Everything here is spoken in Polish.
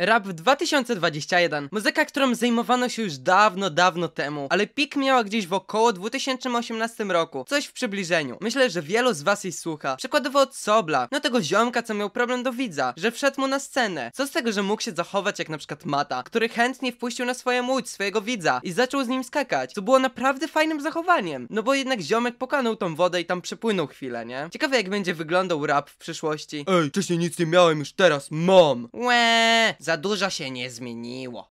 Rap 2021. Muzyka, którą zajmowano się już dawno, dawno temu, ale pik miała gdzieś w około 2018 roku. Coś w przybliżeniu. Myślę, że wielu z was jej słucha. Przykładowo od Sobla, no tego ziomka, co miał problem do widza, że wszedł mu na scenę. Co z tego, że mógł się zachować jak na przykład Mata, który chętnie wpuścił na swoją łódź swojego widza i zaczął z nim skakać, co było naprawdę fajnym zachowaniem. No bo jednak ziomek pokonał tą wodę i tam przepłynął chwilę, nie? Ciekawe jak będzie wyglądał rap w przyszłości. Ej, wcześniej nic nie miałem, już teraz mam! Łeee! Za dużo się nie zmieniło.